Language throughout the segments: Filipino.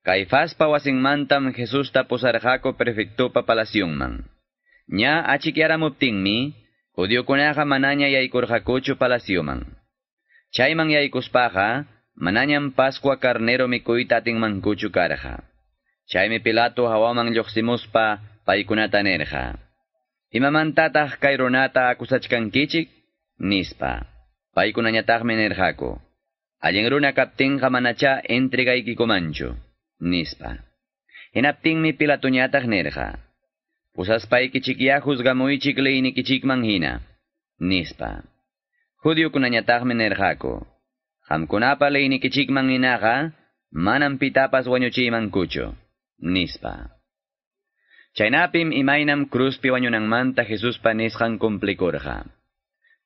Caifás pawasing mantam Jesus tapos arjako prefecto papalasyongman. Nya achikiaramuptingmi, judío kunaja manaña yaikurjakuchu palasyoman. Chayman yaikuspaja, manañan Pascua carnero mikuitatin mankuchu karja. Chaymi Pilato hawaman lloqsimuspa paikunata nerja. Imamantataq kay runata akusachkankichik? Nispa. Paikunañataqmi nerjako. Allin runa kaptinqa manacha entregaykikumanchu. Nispa. ni Hinaptingmi pilatuñataq nirqa. Pusaspaykichinkiyakus gamuychik liynikichikman hina. Nispa. Judiokunañataqmi nirqaku. Qamkunapa liynikichikman hinaqa manam pitapas wañuchiymankuchu. Nispa. Chaynapim imaynam cruzpi wañunanmanta Jesuspa nisqan cumplikurqa.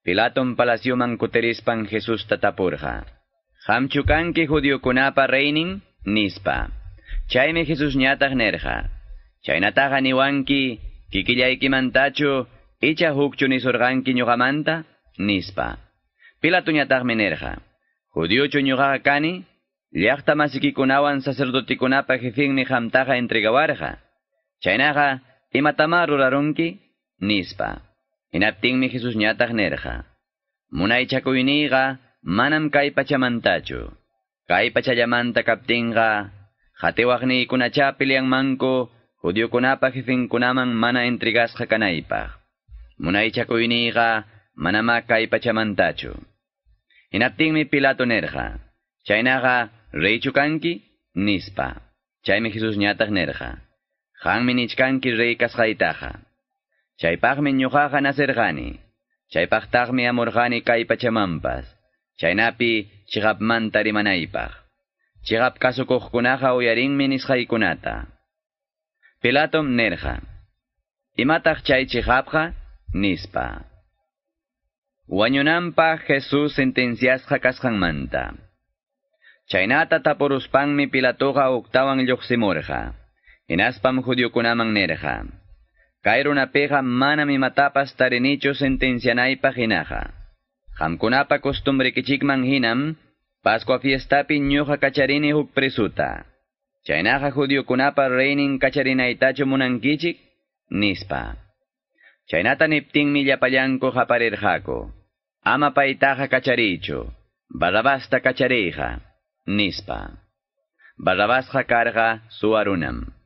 Pilaton palaciuman kuterispan Jesusta tapurqa. Hamchukanki judiokunapa reinin nispa. chaymi Jesús ñatag nerja. Chaynataqa niwanki echa icha ni nisurganki ñugamanta nispa. Pila tuñataqmi nerja. Judiochu ñuqaqa kani llaqta masiykiikunawan sacerdotikunapaq jefinmi hamtaqa entregawarqa. Chaynaqa imatama rurarunki nispa. mi Jesús ñatag nerja. chakuiniga manam Kaipa Chamantachu. Kaipa captinga. Jatewahni kunachapilian manko, judiokunapajizin kunamang mana entregasja kanaipaj. Munaichakuyniqa manama kaypachamantachu. Hinaptinmi Pilato nerja, chaynaqa reychu kanki nispa. Chaymi Jesús ñataq nerja. Janmi nichkanki rey kasqaytaja. Chaypaqmi ñuqaqa naserqani. Chaypaqtaqmi amurqani kaypachamampas. Chaynapi chiqapmanta rimanaypaj. Chigapkasukuqkunaqa uyarinmi nisqaykunata. Pilatom nerja. Imataq chay chigapqa? Nispa. Wanyunampa Jesus sentencias sentenciasqa kasqanmanta. Chaynata tapuruspanmi Pilatuqa uktawan lluqsimurqa. Inaspam judiokunaman nerja. Kay mana mi matapas tarinichu sentencianaypaq hinaqa. Qamkunapa costumbre kichikman hinam, Pascua fiesta piñuja kacharini huk prisuta. kunapa kunapa reinin itacho munankichik, nispa. Chaynata Nipting payanko Jako. Ama paitaja kacharicho. Badabasta kacharija, nispa. badabasta karga suarunam.